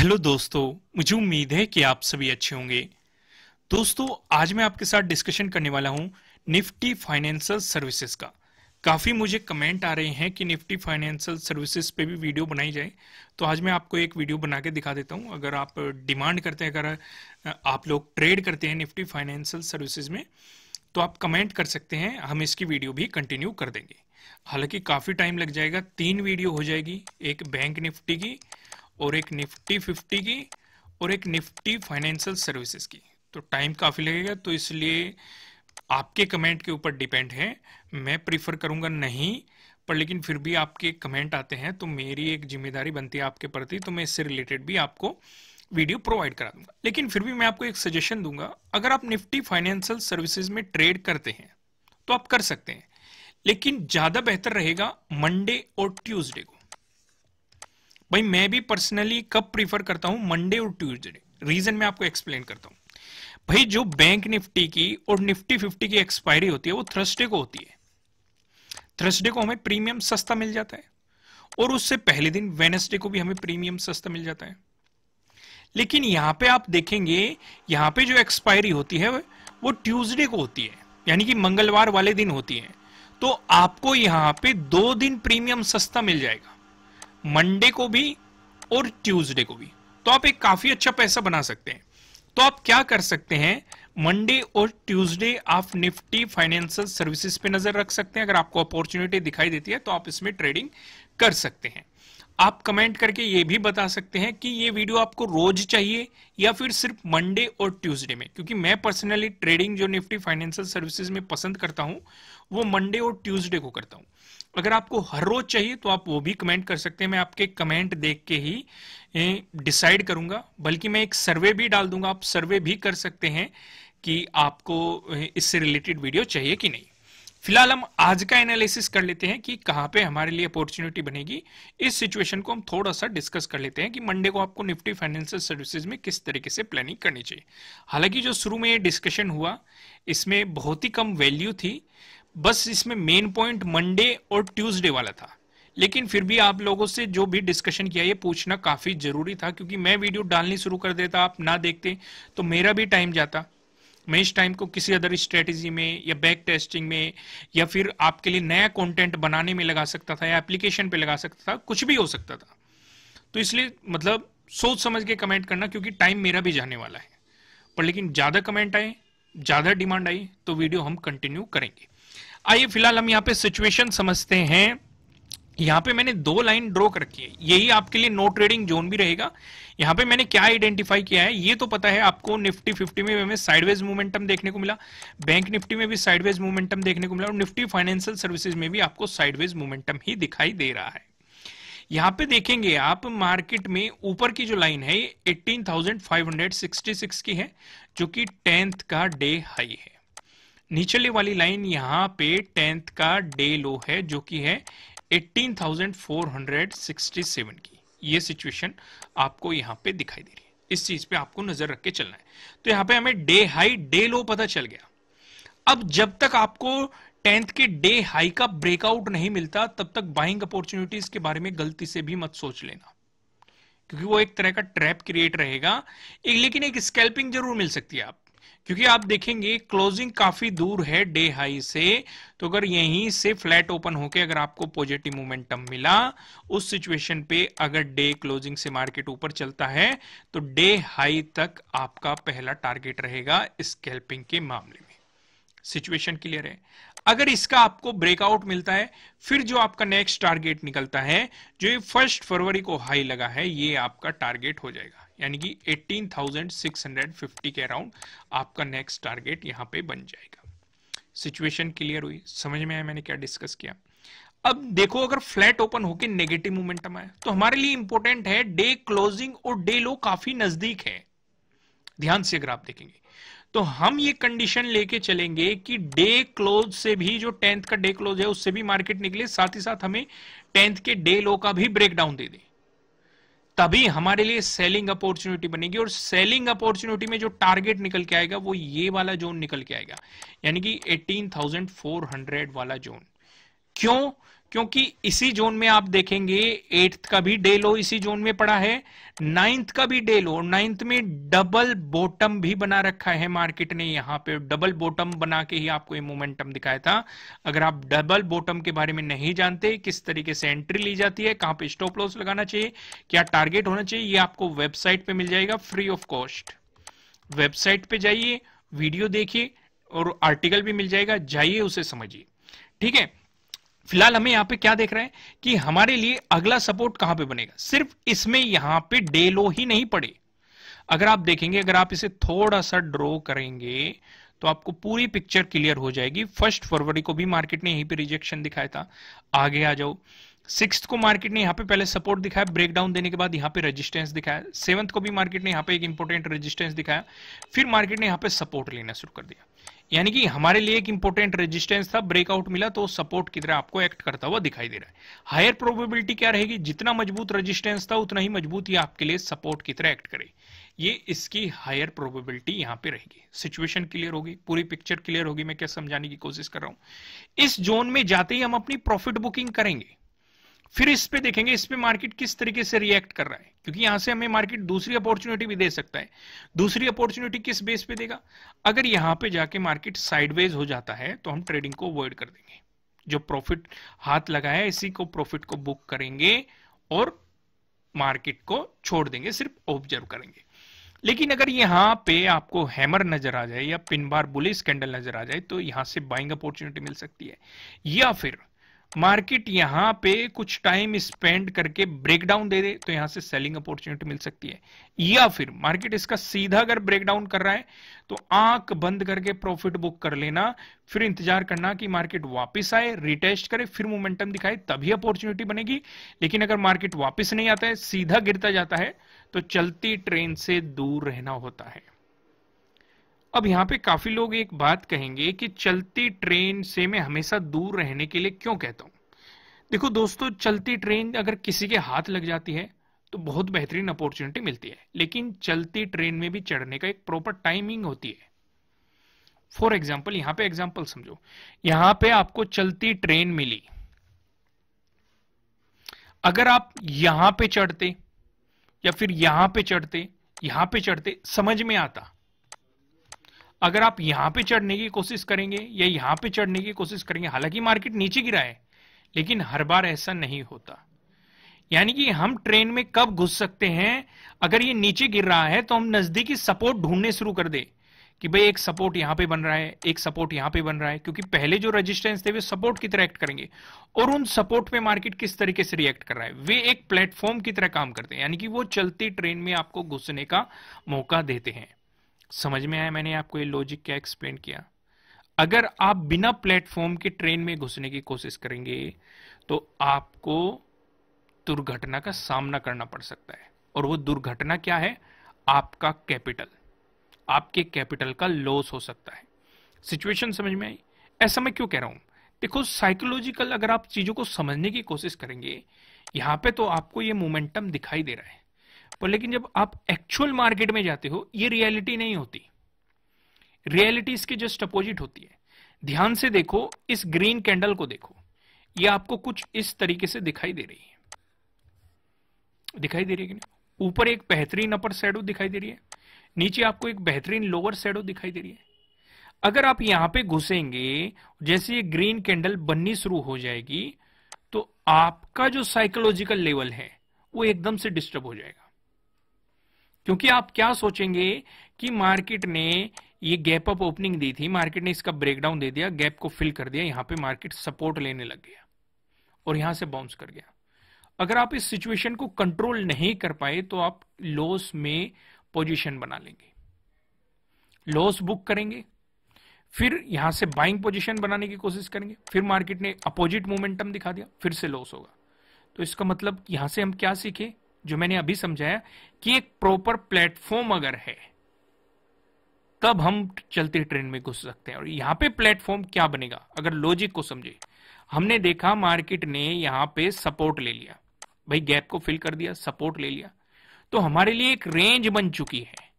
hello दोस्तों मुझे उम्मीद है कि आप सभी अच्छे होंगे दोस्तों आज मैं आपके साथ डिस्कशन करने वाला हूं निफ्टी फाइनेंशियल सर्विसेज का काफ़ी मुझे कमेंट आ रहे हैं कि निफ्टी फाइनेंशियल सर्विसेज पे भी वीडियो बनाई जाए तो आज मैं आपको एक वीडियो बना के दिखा देता हूं अगर आप डिमांड करते हैं अगर आप लोग ट्रेड करते हैं निफ्टी फाइनेंशियल सर्विसेज में तो आप कमेंट कर सकते हैं हम इसकी वीडियो भी कंटिन्यू कर देंगे हालांकि काफ़ी टाइम लग जाएगा तीन वीडियो हो जाएगी एक बैंक निफ्टी की और एक निफ्टी फिफ्टी की और एक निफ्टी फाइनेंशियल सर्विसेज की तो टाइम काफ़ी लगेगा तो इसलिए आपके कमेंट के ऊपर डिपेंड है मैं प्रीफर करूंगा नहीं पर लेकिन फिर भी आपके कमेंट आते हैं तो मेरी एक जिम्मेदारी बनती है आपके प्रति तो मैं इससे रिलेटेड भी आपको वीडियो प्रोवाइड करा दूंगा लेकिन फिर भी मैं आपको एक सजेशन दूंगा अगर आप निफ्टी फाइनेंशियल सर्विसेज में ट्रेड करते हैं तो आप कर सकते हैं लेकिन ज़्यादा बेहतर रहेगा मंडे और ट्यूजडे को भाई मैं भी पर्सनली कब प्रीफर करता हूं मंडे और ट्यूजडे रीजन मैं आपको एक्सप्लेन करता हूं भाई जो बैंक निफ्टी की और निफ्टी फिफ्टी की एक्सपायरी होती है वो थर्सडे को होती है थर्सडे को हमें प्रीमियम सस्ता मिल जाता है और उससे पहले दिन वेनेसडे को भी हमें प्रीमियम सस्ता मिल जाता है लेकिन यहां पे आप देखेंगे यहां पे जो एक्सपायरी होती है वो ट्यूसडे को होती है यानी कि मंगलवार वाले दिन होती है तो आपको यहां पे दो दिन प्रीमियम सस्ता मिल जाएगा मंडे को भी और ट्यूसडे को भी तो आप एक काफी अच्छा पैसा बना सकते हैं तो आप क्या कर सकते हैं मंडे और ट्यूसडे आप निफ्टी फाइनेंशियल सर्विसेज पे नजर रख सकते हैं अगर आपको अपॉर्चुनिटी दिखाई देती है तो आप इसमें ट्रेडिंग कर सकते हैं आप कमेंट करके ये भी बता सकते हैं कि ये वीडियो आपको रोज चाहिए या फिर सिर्फ मंडे और ट्यूसडे में क्योंकि मैं पर्सनली ट्रेडिंग जो निफ्टी फाइनेंशियल सर्विसेज में पसंद करता हूं वो मंडे और ट्यूसडे को करता हूं अगर आपको हर रोज चाहिए तो आप वो भी कमेंट कर सकते हैं मैं आपके कमेंट देख के ही डिसाइड करूंगा बल्कि मैं एक सर्वे भी डाल दूंगा आप सर्वे भी कर सकते हैं कि आपको इससे रिलेटेड वीडियो चाहिए कि नहीं फिलहाल हम आज का एनालिसिस कर लेते हैं कि कहाँ पे हमारे लिए अपॉर्चुनिटी बनेगी इस सिचुएशन को हम थोड़ा सा डिस्कस कर लेते हैं कि मंडे को आपको निफ्टी फाइनेंशियल सर्विसेज में किस तरीके से प्लानिंग करनी चाहिए हालांकि जो शुरू में ये डिस्कशन हुआ इसमें बहुत ही कम वैल्यू थी बस इसमें मेन पॉइंट मंडे और ट्यूसडे वाला था लेकिन फिर भी आप लोगों से जो भी डिस्कशन किया ये पूछना काफी जरूरी था क्योंकि मैं वीडियो डालनी शुरू कर देता आप ना देखते तो मेरा भी टाइम जाता मैं इस टाइम को किसी अदर स्ट्रेटेजी में या बैक टेस्टिंग में या फिर आपके लिए नया कंटेंट बनाने में लगा सकता था या एप्लीकेशन पे लगा सकता था कुछ भी हो सकता था तो इसलिए मतलब सोच समझ के कमेंट करना क्योंकि टाइम मेरा भी जाने वाला है पर लेकिन ज़्यादा कमेंट आए ज़्यादा डिमांड आई तो वीडियो हम कंटिन्यू करेंगे आइए फिलहाल हम यहाँ पे सिचुएशन समझते हैं यहाँ पे मैंने दो लाइन ड्रॉ कर रखी है यही आपके लिए नो ट्रेडिंग जोन भी रहेगा यहाँ पे मैंने क्या आइडेंटिफाई किया है ये तो पता है आपको निफ्टी फिफ्टी में हमें साइडवेज मूवमेंटम देखने को मिला बैंक निफ्टी में भी साइडवेज मूवमेंटम देखने को मिला और निफ्टी फाइनेंशियल सर्विसेज में भी आपको साइडवेज मूवमेंटम ही दिखाई दे रहा है यहाँ पे देखेंगे आप मार्केट में ऊपर की जो लाइन है 18,566 की है जो कि टेंथ का डे हाई है निचले वाली लाइन यहाँ पे टेंथ का डे लो है जो कि है 18,467 की ये सिचुएशन आपको यहाँ पे दिखाई दे रही है इस चीज पे आपको नजर रख के चलना है तो यहाँ पे हमें डे हाई डे लो पता चल गया अब जब तक आपको टेंथ के डे हाई का ब्रेकआउट नहीं मिलता तब तक बाइंग अपॉर्चुनिटीज के बारे में गलती से भी मत सोच लेना क्योंकि वो एक तरह का ट्रैप क्रिएट रहेगा एक लेकिन एक स्कैल्पिंग जरूर मिल सकती है आप क्योंकि आप देखेंगे क्लोजिंग काफी दूर है डे हाई से तो अगर यहीं से फ्लैट ओपन होके अगर आपको पॉजिटिव मोमेंटम मिला उस सिचुएशन पे अगर डे क्लोजिंग से मार्केट ऊपर चलता है तो डे हाई तक आपका पहला टारगेट रहेगा स्कैल्पिंग के मामले में सिचुएशन क्लियर है अगर इसका आपको ब्रेकआउट मिलता है फिर जो आपका नेक्स्ट टारगेट निकलता है जो फर्स्ट फरवरी को हाई लगा है ये आपका टारगेट हो जाएगा यानी कि 18,650 के अराउंड आपका नेक्स्ट टारगेट यहाँ पे बन जाएगा सिचुएशन क्लियर हुई समझ में आया मैंने क्या डिस्कस किया अब देखो अगर फ्लैट ओपन होके नेगेटिव मोमेंटम आया तो हमारे लिए इंपॉर्टेंट है डे क्लोजिंग और डे लो काफी नजदीक है ध्यान से अगर आप देखेंगे तो हम ये कंडीशन लेके चलेंगे कि डे क्लोज से भी जो टेंथ का डे क्लोज है उससे भी मार्केट निकले साथ ही साथ हमें टेंथ के डे लो का भी ब्रेकडाउन दे दें तभी हमारे लिए सेलिंग अपॉर्चुनिटी बनेगी और सेलिंग अपॉर्चुनिटी में जो टारगेट निकल के आएगा वो ये वाला जोन निकल के आएगा यानी कि 18,400 वाला जोन क्यों क्योंकि इसी जोन में आप देखेंगे एट्थ का भी डे लो इसी जोन में पड़ा है नाइन्थ का भी डे लो नाइन्थ में डबल बॉटम भी बना रखा है मार्केट ने यहां पे डबल बॉटम बना के ही आपको ये मोमेंटम दिखाया था अगर आप डबल बॉटम के बारे में नहीं जानते किस तरीके से एंट्री ली जाती है कहां पे स्टॉप लॉस लगाना चाहिए क्या टारगेट होना चाहिए ये आपको वेबसाइट पर मिल जाएगा फ्री ऑफ कॉस्ट वेबसाइट पर जाइए वीडियो देखिए और आर्टिकल भी मिल जाएगा जाइए उसे समझिए ठीक है फिलहाल हमें यहां पे क्या देख रहे हैं कि हमारे लिए अगला सपोर्ट कहां पे बनेगा सिर्फ इसमें यहां पे डे लो ही नहीं पड़े अगर आप देखेंगे अगर आप इसे थोड़ा सा ड्रॉ करेंगे तो आपको पूरी पिक्चर क्लियर हो जाएगी फर्स्ट फरवरी को भी मार्केट ने यहीं पे रिजेक्शन दिखाया था आगे आ जाओ सिक्स को मार्केट ने यहाँ पे पहले सपोर्ट दिखाया ब्रेकडाउन देने के बाद यहाँ पे रेजिस्टेंस दिखाया सेवंथ को भी मार्केट ने यहाँ पे एक इंपॉर्टेंट रेजिस्टेंस दिखाया फिर मार्केट ने यहाँ पे सपोर्ट लेना शुरू कर दिया यानी कि हमारे लिए एक इंपॉर्टेंट रेजिस्टेंस था ब्रेकआउट मिला तो सपोर्ट की तरह आपको एक्ट करता हुआ दिखाई दे रहा है हायर प्रोबेबिलिटी क्या रहेगी जितना मजबूत रेजिस्टेंस था उतना ही मजबूत ये आपके लिए सपोर्ट की तरह एक्ट करे ये इसकी हायर प्रोबेबिलिटी यहाँ पे रहेगी सिचुएशन क्लियर होगी पूरी पिक्चर क्लियर होगी मैं क्या समझाने की कोशिश कर रहा हूं इस जोन में जाते ही हम अपनी प्रॉफिट बुकिंग करेंगे फिर इस पे देखेंगे इस पे मार्केट किस तरीके से रिएक्ट कर रहा है क्योंकि यहां से हमें मार्केट दूसरी अपॉर्चुनिटी भी दे सकता है दूसरी अपॉर्चुनिटी किस बेस पे देगा अगर यहां पे जाके मार्केट साइडवेज हो जाता है तो हम ट्रेडिंग को अवॉइड कर देंगे जो प्रॉफिट हाथ लगा है इसी को प्रॉफिट को बुक करेंगे और मार्केट को छोड़ देंगे सिर्फ ऑब्जर्व करेंगे लेकिन अगर यहां पे आपको हैमर नजर आ जाए या पिन बार बुलिस कैंडल नजर आ जाए तो यहां से बाइंग अपॉर्चुनिटी मिल सकती है या फिर मार्केट यहां पे कुछ टाइम स्पेंड करके ब्रेकडाउन दे दे तो यहां से सेलिंग अपॉर्चुनिटी मिल सकती है या फिर मार्केट इसका सीधा अगर ब्रेकडाउन कर रहा है तो आंख बंद करके प्रॉफिट बुक कर लेना फिर इंतजार करना कि मार्केट वापस आए रिटेस्ट करे फिर मोमेंटम दिखाए तभी अपॉर्चुनिटी बनेगी लेकिन अगर मार्केट वापिस नहीं आता है सीधा गिरता जाता है तो चलती ट्रेन से दूर रहना होता है अब यहाँ पे काफी लोग एक बात कहेंगे कि चलती ट्रेन से मैं हमेशा दूर रहने के लिए क्यों कहता हूँ देखो दोस्तों चलती ट्रेन अगर किसी के हाथ लग जाती है तो बहुत बेहतरीन अपॉर्चुनिटी मिलती है लेकिन चलती ट्रेन में भी चढ़ने का एक प्रॉपर टाइमिंग होती है फॉर एग्जाम्पल यहां पे एग्जाम्पल समझो यहां पे आपको चलती ट्रेन मिली अगर आप यहां पे चढ़ते या फिर यहां पे चढ़ते यहां पे चढ़ते समझ में आता अगर आप यहां पे चढ़ने की कोशिश करेंगे या यहां पे चढ़ने की कोशिश करेंगे हालांकि मार्केट नीचे गिरा है लेकिन हर बार ऐसा नहीं होता यानी कि हम ट्रेन में कब घुस सकते हैं अगर ये नीचे गिर रहा है तो हम नजदीकी सपोर्ट ढूंढने शुरू कर दे कि भाई एक सपोर्ट यहां पे बन रहा है एक सपोर्ट यहां पे बन रहा है क्योंकि पहले जो रेजिस्टेंस थे वे सपोर्ट की तरह एक्ट करेंगे और उन सपोर्ट पे मार्केट किस तरीके से रिएक्ट कर रहा है वे एक प्लेटफॉर्म की तरह काम करते हैं यानी कि वो चलती ट्रेन में आपको घुसने का मौका देते हैं समझ में आया मैंने आपको ये लॉजिक क्या एक्सप्लेन किया अगर आप बिना प्लेटफॉर्म के ट्रेन में घुसने की कोशिश करेंगे तो आपको दुर्घटना का सामना करना पड़ सकता है और वो दुर्घटना क्या है आपका कैपिटल आपके कैपिटल का लॉस हो सकता है सिचुएशन समझ में आई ऐसा मैं क्यों कह रहा हूं देखो साइकोलॉजिकल अगर आप चीजों को समझने की कोशिश करेंगे यहां पे तो आपको ये मोमेंटम दिखाई दे रहा है पर लेकिन जब आप एक्चुअल मार्केट में जाते हो ये रियलिटी नहीं होती रियलिटी इसके जस्ट अपोजिट होती है ध्यान से देखो इस ग्रीन कैंडल को देखो ये आपको कुछ इस तरीके से दिखाई दे रही है दिखाई दे रही है कि नहीं ऊपर एक बेहतरीन अपर सैडो दिखाई दे रही है नीचे आपको एक बेहतरीन लोअर सैडो दिखाई दे रही है अगर आप यहां पे घुसेंगे जैसे ये ग्रीन कैंडल बननी शुरू हो जाएगी तो आपका जो साइकोलॉजिकल लेवल है वो एकदम से डिस्टर्ब हो जाएगा क्योंकि आप क्या सोचेंगे कि मार्केट ने ये गैप अप ओपनिंग दी थी मार्केट ने इसका ब्रेकडाउन दे दिया गैप को फिल कर दिया यहां पे मार्केट सपोर्ट लेने लग गया और यहां से बाउंस कर गया अगर आप इस सिचुएशन को कंट्रोल नहीं कर पाए तो आप लॉस में पोजीशन बना लेंगे लॉस बुक करेंगे फिर यहां से बाइंग पोजीशन बनाने की कोशिश करेंगे फिर मार्केट ने अपोजिट मोमेंटम दिखा दिया फिर से लॉस होगा तो इसका मतलब यहां से हम क्या सीखे जो मैंने अभी समझाया कि एक प्रॉपर प्लेटफॉर्म अगर है तब हम चलती ट्रेन में घुस सकते हैं और यहां पे प्लेटफॉर्म क्या बनेगा अगर लॉजिक को समझे हमने देखा मार्केट ने यहां पे सपोर्ट ले लिया भाई गैप को फिल कर दिया सपोर्ट ले लिया तो हमारे लिए एक रेंज बन चुकी है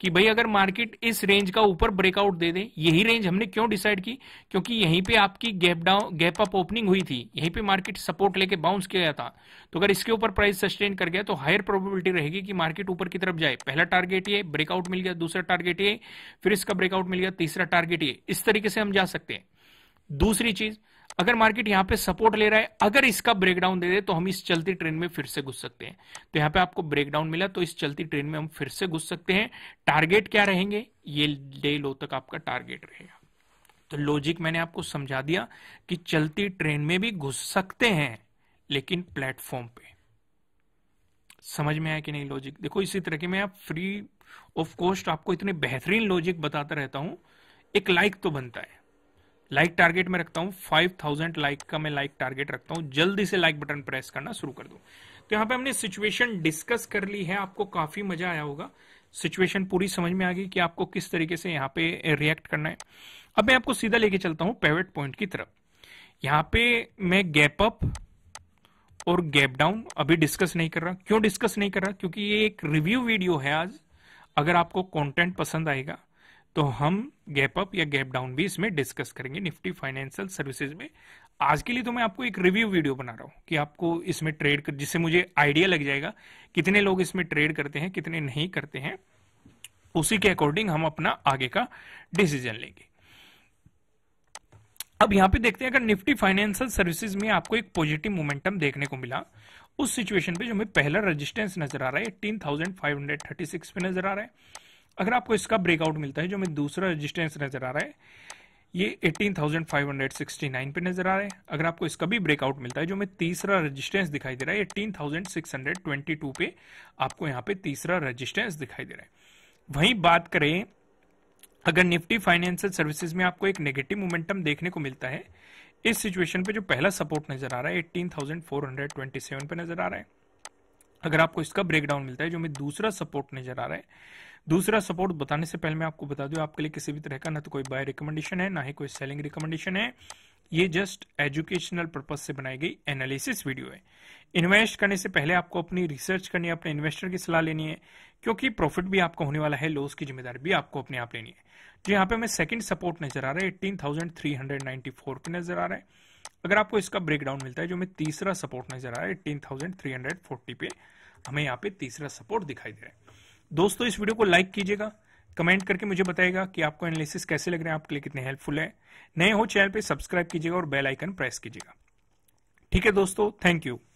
कि भाई अगर मार्केट इस रेंज का ऊपर ब्रेकआउट दे दे यही रेंज हमने क्यों डिसाइड की क्योंकि यहीं पे आपकी gap down gap up opening हुई थी यहीं पे मार्केट सपोर्ट लेके बाउंस किया गया था तो अगर इसके ऊपर प्राइस सस्टेन कर गया तो हायर प्रोबेबिलिटी रहेगी कि मार्केट ऊपर की तरफ जाए पहला टारगेट ये ब्रेकआउट मिल गया दूसरा टारगेट ये फिर इसका ब्रेकआउट मिल गया तीसरा टारगेट ये इस तरीके से हम जा सकते हैं दूसरी चीज अगर मार्केट यहां पे सपोर्ट ले रहा है अगर इसका ब्रेकडाउन दे दे तो हम इस चलती ट्रेन में फिर से घुस सकते हैं तो यहां पे आपको ब्रेकडाउन मिला तो इस चलती ट्रेन में हम फिर से घुस सकते हैं टारगेट क्या रहेंगे ये डे लो तक आपका टारगेट रहेगा तो लॉजिक मैंने आपको समझा दिया कि चलती ट्रेन में भी घुस सकते हैं लेकिन प्लेटफॉर्म पे समझ में आया कि नहीं लॉजिक देखो इसी तरह के मैं आप फ्री ऑफ कॉस्ट आपको इतने बेहतरीन लॉजिक बताता रहता हूं एक लाइक तो बनता है लाइक टारगेट में रखता हूँ फाइव थाउजेंड लाइक का मैं लाइक टारगेट रखता हूँ जल्दी से लाइक बटन प्रेस करना शुरू कर दो तो यहाँ पे हमने सिचुएशन डिस्कस कर ली है आपको काफी मजा आया होगा सिचुएशन पूरी समझ में आ गई कि आपको किस तरीके से यहाँ पे रिएक्ट करना है अब मैं आपको सीधा लेके चलता हूँ पेवेट पॉइंट की तरफ यहाँ पे मैं गैप अप और गैप डाउन अभी डिस्कस नहीं कर रहा क्यों डिस्कस नहीं कर रहा क्योंकि ये एक रिव्यू वीडियो है आज अगर आपको कंटेंट पसंद आएगा तो हम गैप अप या गैप डाउन भी इसमें डिस्कस करेंगे निफ्टी फाइनेंशियल सर्विसेज में आज के लिए तो मैं आपको एक रिव्यू वीडियो बना रहा हूँ कि आपको इसमें ट्रेड कर जिससे मुझे आइडिया लग जाएगा कितने लोग इसमें ट्रेड करते हैं कितने नहीं करते हैं उसी के अकॉर्डिंग हम अपना आगे का डिसीजन लेंगे अब यहां पे देखते हैं अगर निफ्टी फाइनेंशियल सर्विसेज में आपको एक पॉजिटिव मोमेंटम देखने को मिला उस सिचुएशन पे जो हमें पहला रेजिस्टेंस नजर आ रहा है 18,536 पे नजर आ रहा है अगर आपको इसका ब्रेकआउट मिलता है जो हमें दूसरा रेजिस्टेंस नजर आ रहा है ये 18,569 पे नजर आ रहा है अगर आपको इसका भी ब्रेकआउट मिलता है जो हमें तीसरा रेजिस्टेंस दिखाई दे रहा है एट्टीन पे आपको यहाँ पे तीसरा रजिस्टेंस दिखाई दे रहा है वहीं बात करें अगर निफ्टी फाइनेंशियल सर्विसेज में आपको एक नेगेटिव मोमेंटम देखने को मिलता है इस सिचुएशन पे जो पहला सपोर्ट नजर आ रहा है 18,427 पे नजर आ रहा है अगर आपको इसका ब्रेकडाउन मिलता है जो हमें दूसरा सपोर्ट नजर आ रहा है दूसरा सपोर्ट बताने से पहले मैं आपको बता दूं आपके लिए किसी भी तरह का ना तो कोई बाय रिकमेंडेशन है ना ही कोई सेलिंग रिकमेंडेशन है ये जस्ट एजुकेशनल पर्पज से बनाई गई एनालिसिस वीडियो है इन्वेस्ट करने से पहले आपको अपनी रिसर्च करनी है अपने इन्वेस्टर की सलाह लेनी है क्योंकि प्रॉफिट भी आपको होने वाला है लॉस की जिम्मेदारी भी आपको अपने आप लेनी है जो तो यहाँ पे हमें सेकंड सपोर्ट नजर आ रहा है eighteen thousand three hundred ninety four पे नजर आ रहा है अगर आपको इसका ब्रेकडाउन मिलता है जो हमें तीसरा सपोर्ट नजर आ रहा है eighteen thousand three hundred forty पे हमें यहाँ पे तीसरा सपोर्ट दिखाई दे रहा है दोस्तों इस वीडियो को लाइक कीजिएगा कमेंट करके मुझे बताएगा कि आपको एनालिसिस कैसे लग रहे हैं आपके लिए कितने हेल्पफुल है नए हो चैनल पर सब्सक्राइब कीजिएगा और बेल आइकन प्रेस कीजिएगा ठीक है दोस्तों थैंक यू